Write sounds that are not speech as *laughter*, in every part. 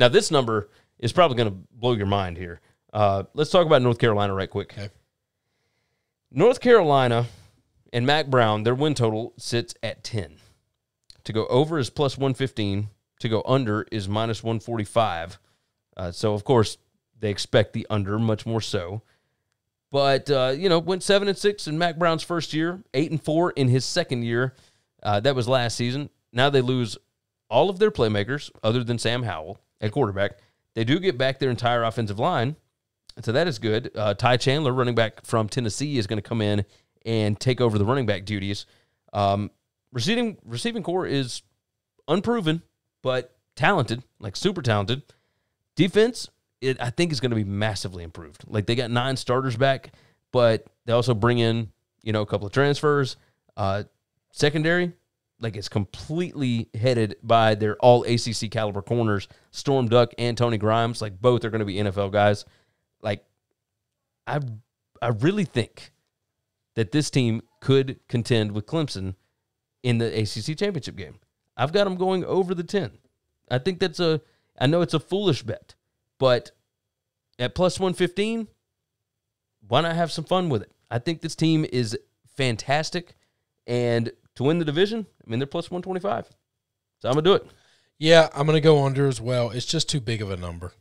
Now, this number is probably going to blow your mind here. Uh, let's talk about North Carolina right quick. Okay. North Carolina and Mac Brown, their win total sits at 10. To go over is plus 115, to go under is minus 145. Uh, so, of course, they expect the under much more so. But, uh, you know, went 7 and 6 in Mac Brown's first year, 8 and 4 in his second year. Uh, that was last season. Now they lose all of their playmakers other than Sam Howell at quarterback. They do get back their entire offensive line, so that is good. Uh, Ty Chandler, running back from Tennessee, is going to come in and take over the running back duties. Um, receiving receiving core is unproven, but talented, like super talented. Defense, it, I think, is going to be massively improved. Like they got nine starters back, but they also bring in you know a couple of transfers. Uh, secondary, like it's completely headed by their all ACC caliber corners, Storm Duck and Tony Grimes. Like both are going to be NFL guys. Like I, I really think that this team could contend with Clemson in the ACC championship game. I've got them going over the ten. I think that's a. I know it's a foolish bet, but at plus one fifteen, why not have some fun with it? I think this team is fantastic, and to win the division. I mean, they're plus 125. So I'm going to do it. Yeah, I'm going to go under as well. It's just too big of a number.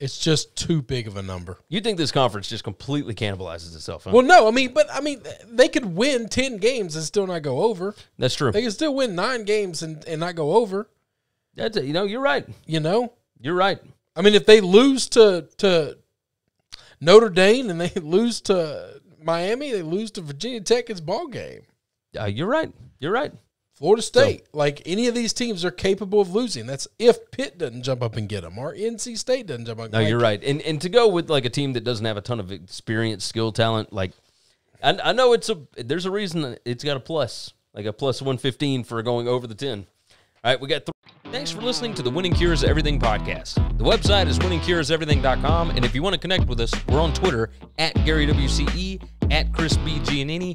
It's just too big of a number. You think this conference just completely cannibalizes itself? Huh? Well, no. I mean, but I mean, they could win 10 games and still not go over. That's true. They could still win nine games and, and not go over. That's it. You know, you're right. You know? You're right. I mean, if they lose to, to Notre Dame and they *laughs* lose to Miami, they lose to Virginia Tech, it's ball game. Uh, you're right. You're right. Florida State, so, like any of these teams, are capable of losing. That's if Pitt doesn't jump up and get them, or NC State doesn't jump up. And no, you're right. And and to go with like a team that doesn't have a ton of experience, skill, talent, like I, I know it's a there's a reason it's got a plus, like a plus one fifteen for going over the ten. All right, we got three. Thanks for listening to the Winning Cures Everything podcast. The website is winningcureseverything.com, and if you want to connect with us, we're on Twitter at Gary WCE, at Chris B. Giannini,